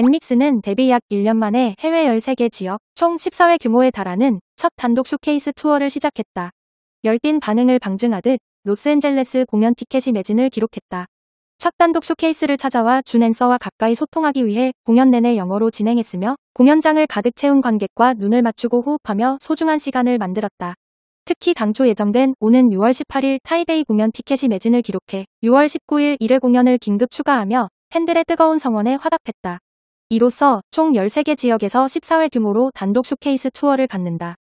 엔믹스는 데뷔 약 1년 만에 해외 13개 지역 총 14회 규모에 달하는 첫 단독 쇼케이스 투어를 시작했다. 열띤 반응을 방증하듯 로스앤젤레스 공연 티켓이 매진을 기록했다. 첫 단독 쇼케이스를 찾아와 준앤서와 가까이 소통하기 위해 공연 내내 영어로 진행했으며 공연장을 가득 채운 관객과 눈을 맞추고 호흡하며 소중한 시간을 만들었다. 특히 당초 예정된 오는 6월 18일 타이베이 공연 티켓이 매진을 기록해 6월 19일 1회 공연을 긴급 추가하며 팬들의 뜨거운 성원에 화답했다. 이로써 총 13개 지역에서 14회 규모로 단독 쇼케이스 투어를 갖는다.